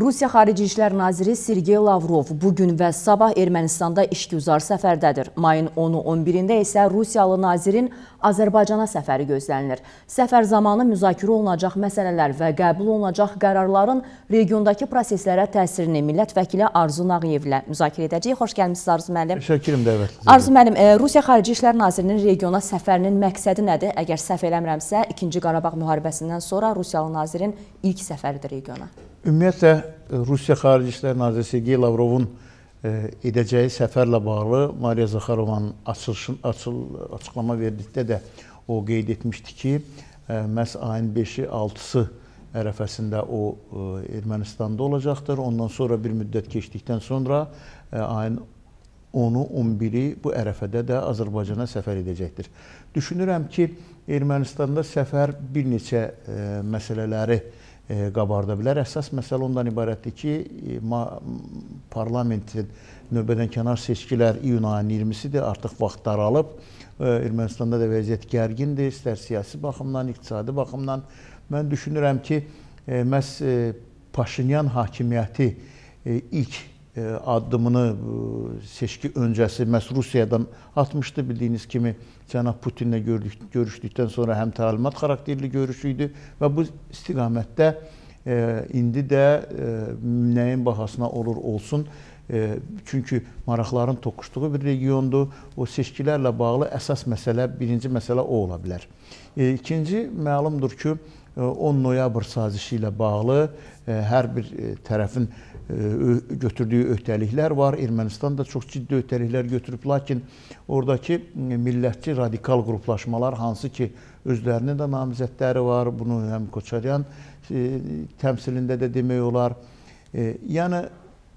Rusiya Xarici İşlər Naziri Sergey Lavrov bugün və sabah Ermənistanda işgüzar səfərdədir. Mayın 10-u 11-də isə Rusiyalı nazirin Azərbaycana səfəri gözlənilir. Səfər zamanı müzakirə olunacaq məsələlər və qəbul olunacaq qərarların regiondakı proseslərə təsirini millət vəkili Arzu Nağıyevlə müzakirə edəcəyik. Xoş gəlmisiniz Arzu müəllim. Təşəkkürüm dəvətinizə. Arzu müəllim, e, Rusiya Xarici İşlər Nazirinin regiona səfərinin məqsədi nədir? Əgər səhv eləmirəmsə, 2-ci Qarabağ müharibəsindən sonra Rusiyalı nazirin ilk səfəridir regiona. Ümumiyyətlə e, Rusiya Xarici İşlər Naziri Sergey Lavrovun e, edəcəyi səfərlə bağlı Mariya Zaxarovanın açılışın açıl açıqlama verdikdə də o qeyd etmişdi ki, e, məhz ayın 5-i, 6-sı ərəfəsində o Ermənistanda olacaqdır. Ondan sonra bir müddət keçdikdən sonra ayın 10-u, 11-i bu ərəfədə də Azərbaycana səfər edəcəkdir. Düşünürəm ki, Ermənistanda səfər bir neçə məsələləri qabarda bilər. Əsas məsələ ondan ibarətdir ki, parlamentin növbədən kənar seçkilər iyun ayının 20-sidir, artıq vaxt daralıb. Ermənistanda da vəziyyət gərgindir, istər siyasi baxımdan, iqtisadi baxımdan. Mən düşünürəm ki, məhz Paşinyan hakimiyyəti ilk E, addımını e, seçki öncəsi məhz Rusiyadan atmışdı. Bildiyiniz kimi cənab Putinlə gördük, görüşdükdən sonra həm təlimat xarakterli görüşü idi və bu istiqamətdə e, indi də nəyin bahasına olur olsun çünki maraqların toqquşduğu bir regiondur. O seçkilərlə bağlı əsas məsələ, birinci məsələ o ola bilər. İkinci məlumdur ki, 10 noyabr sazişi ilə bağlı e, hər bir e, tərəfin e, götürdüyü öhdəliklər var. Ermənistan da çox ciddi öhdəliklər götürüb, lakin oradakı millətçi radikal qruplaşmalar hansı ki, özlərinin də namizədləri var. Bunu həm Koçaryan təmsilində də demək olar. Yəni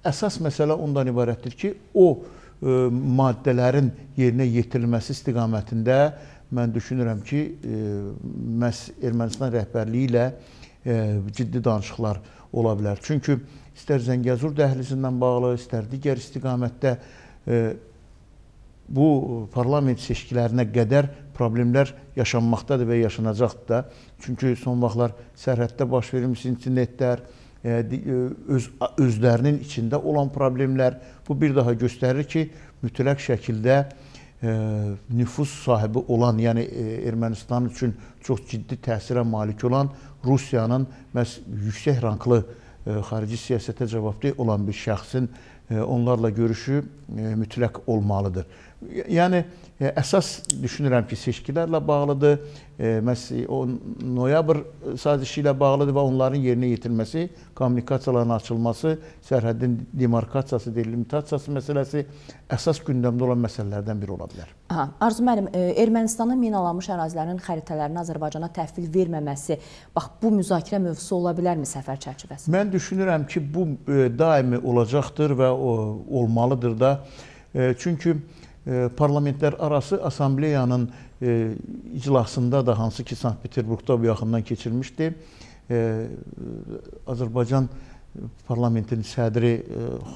əsas məsələ ondan ibarətdir ki, o maddələrin yerinə yetirilməsi istiqamətində mən düşünürəm ki, e, məhz Ermənistan rəhbərliyi ilə e, ciddi danışıqlar ola bilər. Çünki istər Zəngəzur dəhlizindən bağlı, istər digər istiqamətdə e, bu parlament seçkilərinə qədər problemlər yaşanmaqdadır və yaşanacaqdır da. Çünki son vaxtlar sərhəddə baş verilmiş internetlər, öz özlərinin içində olan problemlər bu bir daha göstərir ki, mütləq şəkildə E, nüfus sahibi olan, yəni e, Ermənistan üçün çox ciddi təsirə malik olan Rusiyanın məhz yüksək ranklı e, xarici siyasətə cavabdeh olan bir şəxsin onlarla görüşü mütləq olmalıdır. Yəni əsas düşünürəm ki, seçkilərlə bağlıdır. E, məhz o noyabr e, sazişi ilə bağlıdır və onların yerinə yetirilməsi, kommunikasiyaların açılması, sərhədin demarkasiyası, delimitasiyası məsələsi əsas gündəmdə olan məsələlərdən biri ola bilər. Aha, Arzu müəllim, e, Ermənistanın minalanmış ərazilərinin xəritələrini Azərbaycana təhvil verməməsi, bax bu müzakirə mövzusu ola bilərmi səfər çərçivəsində? Mən düşünürəm ki, bu daimi olacaqdır və o, olmalıdır da. Çünki parlamentlər arası assambleyanın e, iclasında da hansı ki Sankt-Peterburqda bu yaxından keçirilmişdi. E, Azərbaycan parlamentinin sədri e,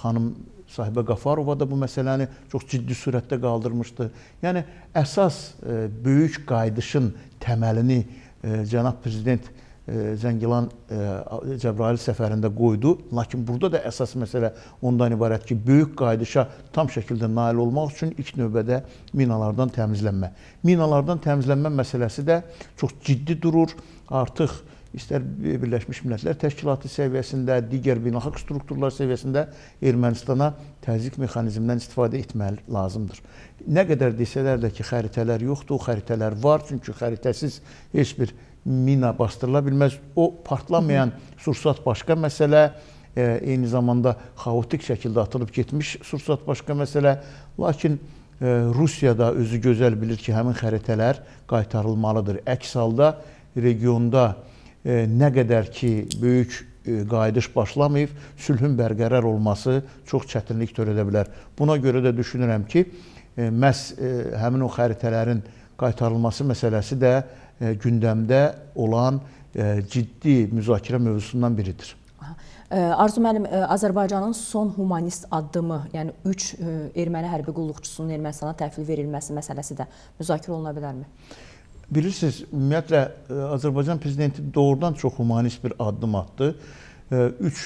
xanım Sahibə Qafarova da bu məsələni çox ciddi sürətdə qaldırmışdı. Yəni əsas e, böyük qayıdışın təməlini e, cənab prezident e, E, Zəngilan e, Cəbrayıl səfərində qoydu. Lakin burada da əsas məsələ ondan ibarət ki, böyük qayıdışa tam şəkildə nail olmaq üçün ilk növbədə minalardan təmizlənmə. Minalardan təmizlənmə məsələsi də çox ciddi durur. Artıq istər Birləşmiş Millətlər Təşkilatı səviyyəsində, digər beynəlxalq strukturlar səviyyəsində Ermənistana təzyiq mexanizmindən istifadə etmək lazımdır. Nə qədər desələr də ki, xəritələr yoxdur, xəritələr var, çünki xəritəsiz heç bir mina bastırıla bilməz. O partlamayan sursat başqa məsələ, e, eyni zamanda xaotik şəkildə atılıb getmiş sursat başqa məsələ. Lakin e, Rusiyada özü gözəl bilir ki, həmin xəritələr qaytarılmalıdır. Əks halda regionda e, nə qədər ki, böyük qayıdış başlamayıb, sülhün bərqərar olması çox çətinlik törədə bilər. Buna görə də düşünürəm ki, məhz həmin o xəritələrin qaytarılması məsələsi də e, gündəmdə olan e, ciddi müzakirə mövzusundan biridir. E, Arzu müəllim, Azərbaycanın son humanist addımı, yəni 3 erməni hərbi qulluqçusunun Ermənistana təhvil verilməsi məsələsi də müzakirə oluna bilərmi? Bilirsiniz, ümumiyyətlə Azərbaycan prezidenti doğrudan çox humanist bir addım atdı. 3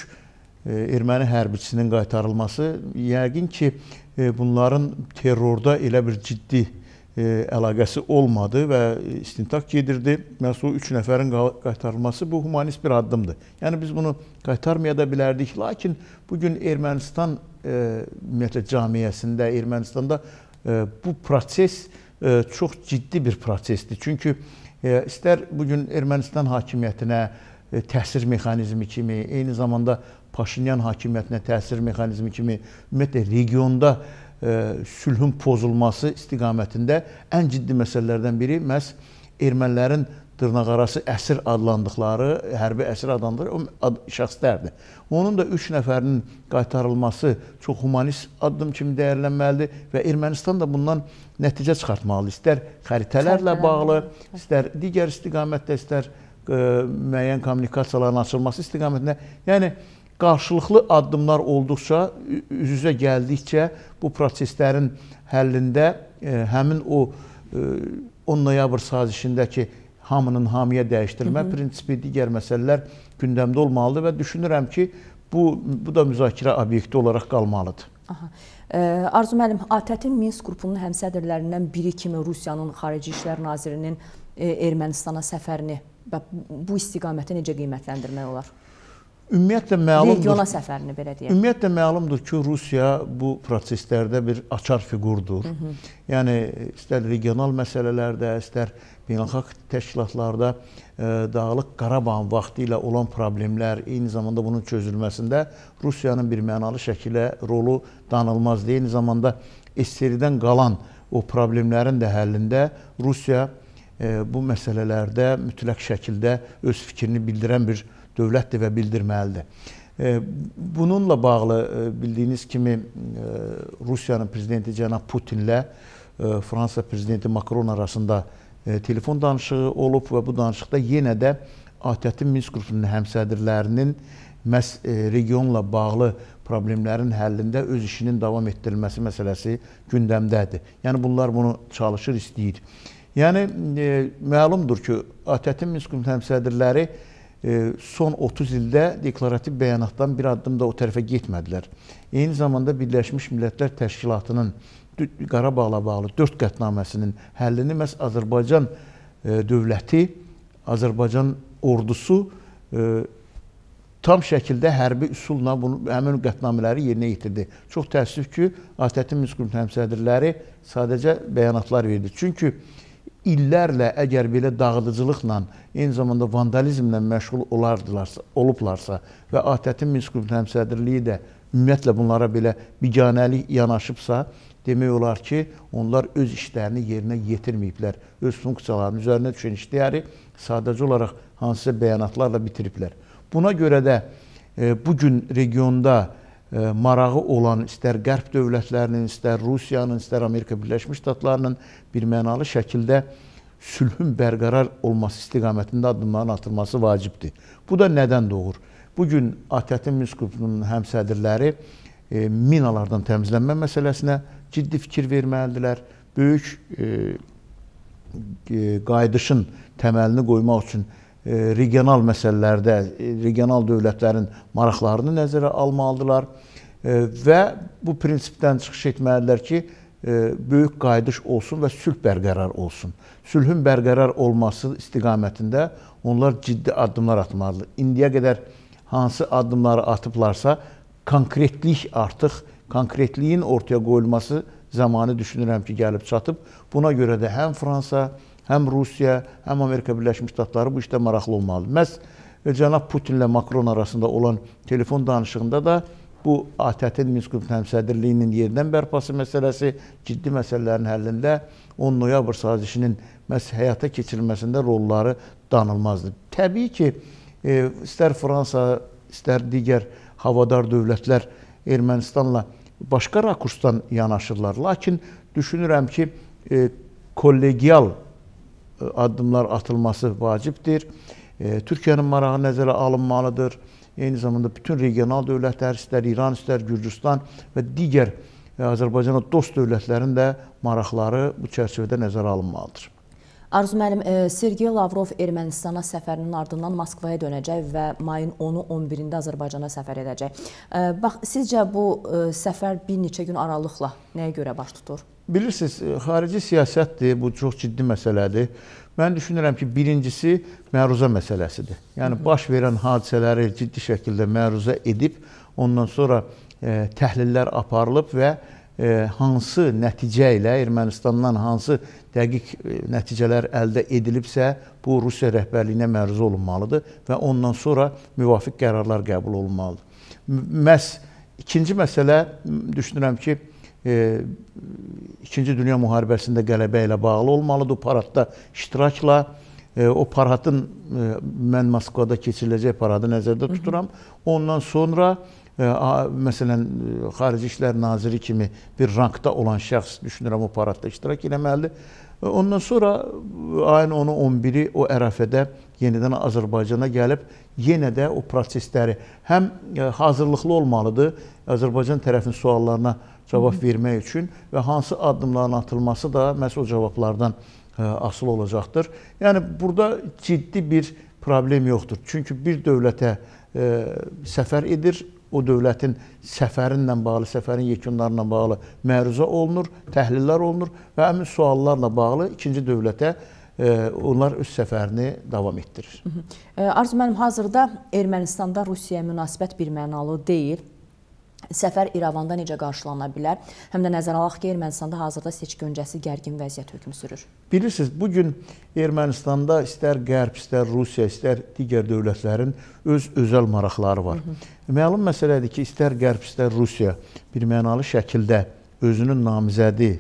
erməni hərbiçisinin qaytarılması yəqin ki, bunların terrorda elə bir ciddi E, əlaqəsi olmadı və istintaq gedirdi. Məhz o üç nəfərin qaytarılması bu humanist bir addımdır. Yəni biz bunu qaytarmaya da bilərdik, lakin bugün Ermənistan e, ümumiyyətlə cəmiyyəsində, Ermənistanda e, bu proses çox ciddi bir prosesdir. Çünki istər bugün Ermənistan hakimiyyətinə təsir mexanizmi kimi, eyni zamanda Paşinyan hakimiyyətinə təsir mexanizmi kimi, ümumiyyətlə regionda E, sülhün pozulması istiqamətində ən ciddi məsələlərdən biri məhz ermənilərin dırnaqarası əsir adlandıqları, hərbi əsir adlandıqları o ad, şəxslərdir. Onun da 3 nəfərinin qaytarılması çox humanist addım kimi dəyərlənməlidir və Ermənistan da bundan nəticə çıxartmalı. İstər xəritələrlə bağlı, istər digər istiqamətdə, istər ə, e, müəyyən kommunikasiyaların açılması istiqamətində. Yəni qarşılıqlı addımlar olduqca, üz-üzə gəldikcə bu proseslərin həllində e, həmin o 10 e, noyabr sazişindəki hamının hamıya dəyişdirmə Hı -hı. prinsipi, digər məsələlər gündəmdə olmalıdır və düşünürəm ki, bu bu da müzakirə obyekti olaraq qalmalıdır. Aha. E, Arzu müəllim, ATƏT-in Minsk qrupunun həmsədrlərindən biri kimi Rusiyanın xarici İşlər nazirinin Ermənistana səfərini və bu istiqaməti necə qiymətləndirmək olar? Ümumiyyətlə məlumdur. Regiona səfərini belə deyək. Ümumiyyətlə məlumdur ki, Rusiya bu proseslərdə bir açar fiqurdur. Hı -hı. Yəni istər regional məsələlərdə, istər beynəlxalq təşkilatlarda e, Dağlıq Qarabağın vaxtı ilə olan problemlər, eyni zamanda bunun çözülməsində Rusiyanın bir mənalı şəkildə rolu danılmazdır. Eyni zamanda SSR-dən qalan o problemlərin də həllində Rusiya e, bu məsələlərdə mütləq şəkildə öz fikrini bildirən bir dövlətdir və bildirməlidir. E, bununla bağlı e, bildiyiniz kimi e, Rusiyanın prezidenti cənab Putinlə Fransa prezidenti Macron arasında telefon danışığı olub və bu danışıqda yenə də ATƏT-in Minsk qrupunun həmsədrlərinin məhz regionla bağlı problemlərin həllində öz işinin davam etdirilməsi məsələsi gündəmdədir. Yəni bunlar bunu çalışır, istəyir. Yəni e, məlumdur ki, ATƏT-in Minsk qrupunun həmsədrləri e, son 30 ildə deklarativ bəyanatdan bir addım da o tərəfə getmədilər. Eyni zamanda Birləşmiş Millətlər Təşkilatının Qarabağla bağlı 4 qətnaməsinin həllini məhz Azərbaycan e, dövləti, Azərbaycan ordusu e, tam şəkildə hərbi üsulla bunu, həmin qətnamələri yerinə yetirdi. Çox təəssüf ki, ATƏT-in Minsk qrupunun həmsədrləri sadəcə bəyanatlar verdi. Çünki illərlə əgər belə dağıdıcılıqla, eyni zamanda vandalizmlə məşğul olardılarsa, olublarsa və ATƏT-in Minsk qrupun həmsədrliyi də ümumiyyətlə bunlara belə biganəlik yanaşıbsa, demək olar ki, onlar öz işlərini yerinə yetirməyiblər. Öz funksiyalarının üzərinə düşən işləri sadəcə olaraq hansısa bəyanatlarla bitiriblər. Buna görə də e, bu gün regionda E, marağı olan istər Qərb dövlətlərinin, istər Rusiyanın, istər Amerika Birləşmiş Ştatlarının birmənalı şəkildə sülhün bərqərar olması istiqamətində addımların atılması vacibdir. Bu da nədən doğur? Bugün ATƏT-in Minsk qrupunun həmsədirləri e, minalardan təmizlənmə məsələsinə ciddi fikir verməlidirlər. Böyük e, e, qayıdışın təməlini qoymaq üçün E, regional məsələlərdə, e, regional dövlətlərin maraqlarını nəzərə almalıdırlar e, və bu prinsipdən çıxış etməlidirlər ki, böyük qayıdış olsun və sülh bərqərar olsun. Sülhün bərqərar olması istiqamətində onlar ciddi addımlar atmalıdır. İndiyə qədər hansı addımları atıblarsa, konkretlik artıq, konkretliyin ortaya qoyulması zamanı düşünürəm ki, gəlib çatıb. Buna görə də həm Fransa, həm həm Rusiya, həm Amerika Birləşmiş Ştatları bu işdə maraqlı olmalıdır. Məhz e, cənab Putinlə Makron arasında olan telefon danışığında da bu ATƏT-in Minsk qrupunun həmsədrliyinin yerindən bərpası məsələsi ciddi məsələlərin həllində 10 noyabr sazişinin məhz həyata keçirilməsində rolları danılmazdır. Təbii ki, e, istər Fransa, istər digər havadar dövlətlər Ermənistanla başqa rakursdan yanaşırlar. Lakin düşünürəm ki, e, kollegial E, addımlar atılması vacibdir. E, Türkiyənin marağı nəzərə alınmalıdır. Eyni zamanda bütün regional dövlətlər, istər İran, istər Gürcüstan və digər e, Azərbaycana dost dövlətlərin də maraqları bu çərçivədə nəzərə alınmalıdır. Arzu müəllim, e, Sergey Lavrov Ermənistana səfərinin ardından Moskvaya dönəcək və mayın 10-u 11-də Azərbaycana səfər edəcək. E, bax, sizcə bu e, səfər bir neçə gün aralıqla nəyə görə baş tutur? Bilirsiniz, e, xarici siyasətdir, bu çox ciddi məsələdir. Mən düşünürəm ki, birincisi məruzə məsələsidir. Yəni, baş verən hadisələri ciddi şəkildə məruzə edib, ondan sonra e, təhlillər aparılıb və e, hansı nəticə ilə Ermənistandan hansı dəqiq e, nəticələr əldə edilibsə, bu Rusiya rəhbərliyinə məruzə olunmalıdır və ondan sonra müvafiq qərarlar qəbul olunmalıdır. Məs ikinci məsələ düşünürəm ki, E, İkinci Dünya Müharibəsində qələbə ilə bağlı olmalıdır. O paradda iştirakla e, o paradın e, mən Moskvada keçiriləcək paradı nəzərdə tuturam. Ondan sonra məsələn Xarici İşlər Naziri kimi bir rankda olan şəxs düşünürəm o paradda iştirak etməlidir. Ondan sonra ayın 10-u 11-i o ərəfədə yenidən Azərbaycana gəlib yenə də o prosesləri həm hazırlıqlı olmalıdır, Azərbaycan tərəfin suallarına cavab vermək üçün və hansı addımların atılması da məhz o cavablardan e, asılı olacaqdır. Yəni burada ciddi bir problem yoxdur. Çünki bir dövlətə e, səfər edir, o dövlətin səfərinlə bağlı, səfərin yekunlarına bağlı məruzə olunur, təhlillər olunur və həmin suallarla bağlı ikinci dövlətə e, onlar öz səfərini davam etdirir. Arzu mənim hazırda Ermənistanda Rusiyaya münasibət birmənalı deyil. Səfər İrəvanda necə qarşılana bilər? Həm də nəzərə alaq ki, Ermənistanda hazırda seçki öncəsi gərgin vəziyyət hökm sürür. Bilirsiniz, bu gün Ermənistanda istər Qərb, istər Rusiya, istər digər dövlətlərin öz özəl maraqları var. Hı -hı. Məlum məsələdir ki, istər Qərb, istər Rusiya birmənalı şəkildə özünün namizədi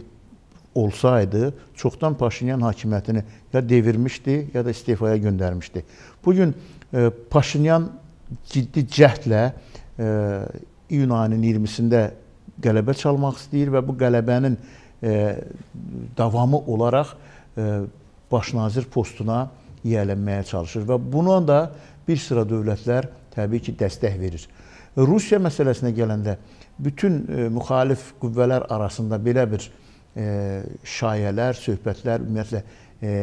olsaydı, çoxdan Paşinyan hakimiyyətini ya devirmişdi, ya da istifaya göndərmişdi. Bu gün e, Paşinyan ciddi cəhdlə e, iyun ayının 20-sində qələbə çalmaq istəyir və bu qələbənin e, davamı olaraq e, başnazir postuna yiyələnməyə çalışır və buna da bir sıra dövlətlər təbii ki, dəstək verir. Rusiya məsələsinə gələndə bütün e, müxalif qüvvələr arasında belə bir e, şayələr, söhbətlər, ümumiyyətlə e,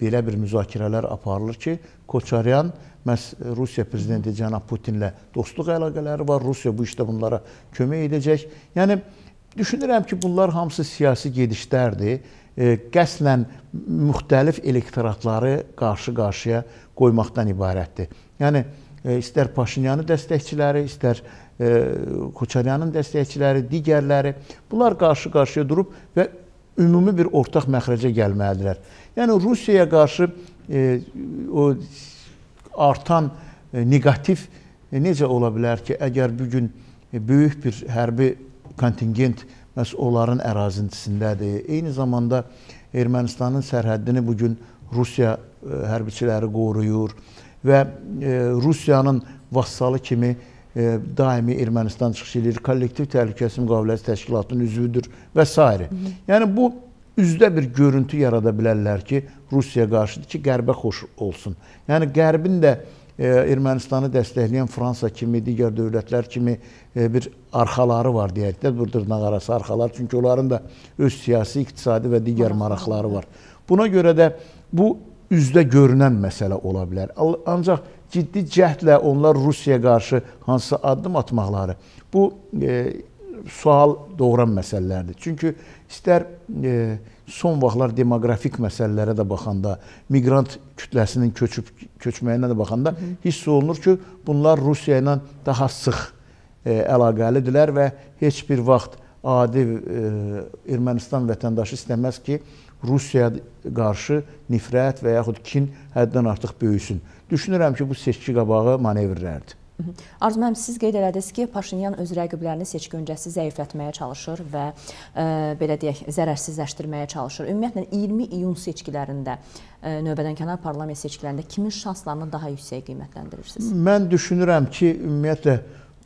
belə bir müzakirələr aparılır ki, Koçaryan e, məhz Rusiya prezidenti cənab Putinlə dostluq əlaqələri var. Rusiya bu işdə bunlara kömək edəcək. Yəni düşünürəm ki, bunlar hamısı siyasi gedişlərdir. E, qəsdən müxtəlif elektoratları qarşı-qarşıya qoymaqdan ibarətdir. Yəni e, istər Paşinyanın dəstəkçiləri, istər e, Koçaryanın dəstəkçiləri, digərləri bunlar qarşı-qarşıya durub və ümumi bir ortaq məxrəcə gəlməlidirlər. Yəni Rusiyaya qarşı e, o artan e, neqativ e, necə ola bilər ki, əgər bu gün e, böyük bir hərbi kontingent məhz onların ərazisindədir. Eyni zamanda Ermənistanın sərhəddini bu gün Rusiya hərbiçiləri qoruyur və Rusiyanın vassalı kimi daimi Ermənistan çıxış edir, kollektiv təhlükəsizlik müqaviləsi təşkilatının üzvüdür və s. Yəni bu üzdə bir görüntü yarada bilərlər ki, Rusiya qarşıdır ki, qərbə xoş olsun. Yəni qərbin də e, Ermənistanı dəstəkləyən Fransa kimi, digər dövlətlər kimi e, bir arxaları var deyək də, bu dırnaq arası arxalar, çünki onların da öz siyasi, iqtisadi və digər maraqları var. Buna görə də bu üzdə görünən məsələ ola bilər. Ancaq ciddi cəhdlə onlar Rusiyaya qarşı hansısa addım atmaqları bu e, sual doğuran məsələlərdir. Çünki istər e, son vaxtlar demoqrafik məsələlərə də baxanda, miqrant kütləsinin köçüb köçməyinə də baxanda hiss olunur ki, bunlar Rusiya ilə daha sıx e, əlaqəlidirlər və heç bir vaxt adi e, Ermənistan vətəndaşı istəməz ki, Rusiyaya qarşı nifrət və yaxud kin həddən artıq böyüsün. Düşünürəm ki, bu seçki qabağı manevrlərdir. Arzu müəllim, siz qeyd elədiniz ki, Paşinyan öz rəqiblərini seçki-öncəsi zəiflətməyə çalışır və ə, e, belə deyək, zərərsizləşdirməyə çalışır. Ümumiyyətlə 20 iyun seçkilərində ə, e, növbədənkənar parlament seçkilərində kimin şanslarını daha yüksək qiymətləndirirsiniz? Mən düşünürəm ki, ümumiyyətlə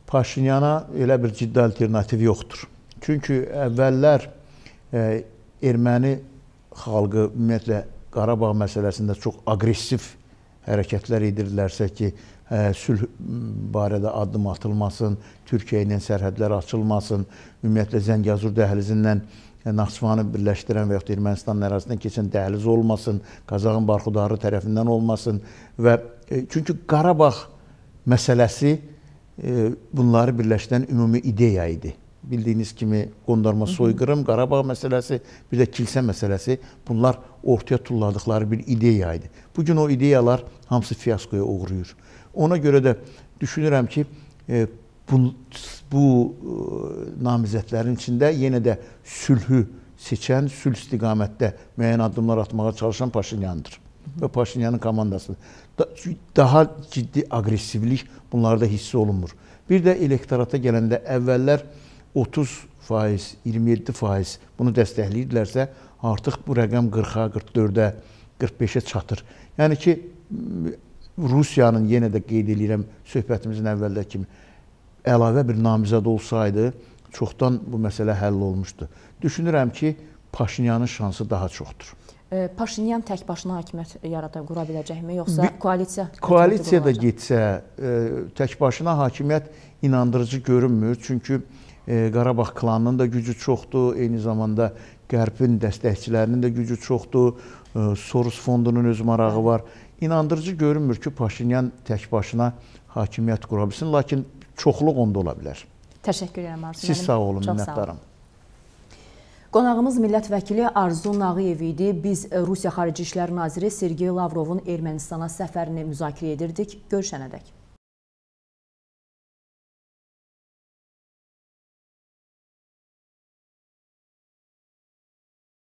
Paşinyana elə bir ciddi alternativ yoxdur. Çünki əvvəllər ə, e, erməni xalqı ümumiyyətlə Qarabağ məsələsində çox aqressiv hərəkətlər edirdilərsə ki, sülh barədə addım atılmasın, Türkiyə ilə sərhədlər açılmasın, ümumiyyətlə Zəngəzur dəhlizindən Naxçıvanı birləşdirən və yaxud Ermənistanın ərazisindən keçən dəhliz olmasın, Qazağın barxudarı tərəfindən olmasın və çünki Qarabağ məsələsi bunları birləşdirən ümumi ideya idi. Bildiyiniz kimi qondarma soyqırım, Qarabağ məsələsi, bir də kilsə məsələsi bunlar ortaya tulladıqları bir ideya idi. Bugün o ideyalar hamısı fiyaskoya uğruyur. Ona görə də düşünürəm ki, e, bu, bu e, namizədlərin içində yenə də sülhü seçən, sülh istiqamətdə müəyyən addımlar atmağa çalışan Paşinyandır və Paşinyanın komandasıdır. Da, daha ciddi aqressivlik bunlarda hiss olunmur. Bir də elektorata gələndə əvvəllər 30 faiz, 27 faiz bunu dəstəkləyirdilərsə, artıq bu rəqəm 40-a, 44-ə, 45-ə çatır. Yəni ki, Rusiyanın yenə də qeyd eləyirəm söhbətimizin əvvəldə kimi əlavə bir namizəd olsaydı, çoxdan bu məsələ həll olmuşdu. Düşünürəm ki, Paşinyanın şansı daha çoxdur. E, Paşinyan tək başına hakimiyyət yarada qura biləcəkmi, yoxsa bir, koalisiya? Koalisiya da getsə, e, tək başına hakimiyyət inandırıcı görünmür. Çünki e, Qarabağ klanının da gücü çoxdur, eyni zamanda Qərbin dəstəkçilərinin də gücü çoxdur, Soros fondunun öz marağı var. Hə inandırıcı görünmür ki, Paşinyan tək başına hakimiyyət qura bilsin, lakin çoxluq onda ola bilər. Təşəkkür edirəm Arzu. Siz sağ olun, minnətdaram. Qonağımız millət vəkili Arzu Nağıyev idi. Biz Rusiya Xarici İşlər Naziri Sergey Lavrovun Ermənistana səfərini müzakirə edirdik. Görüşənədək.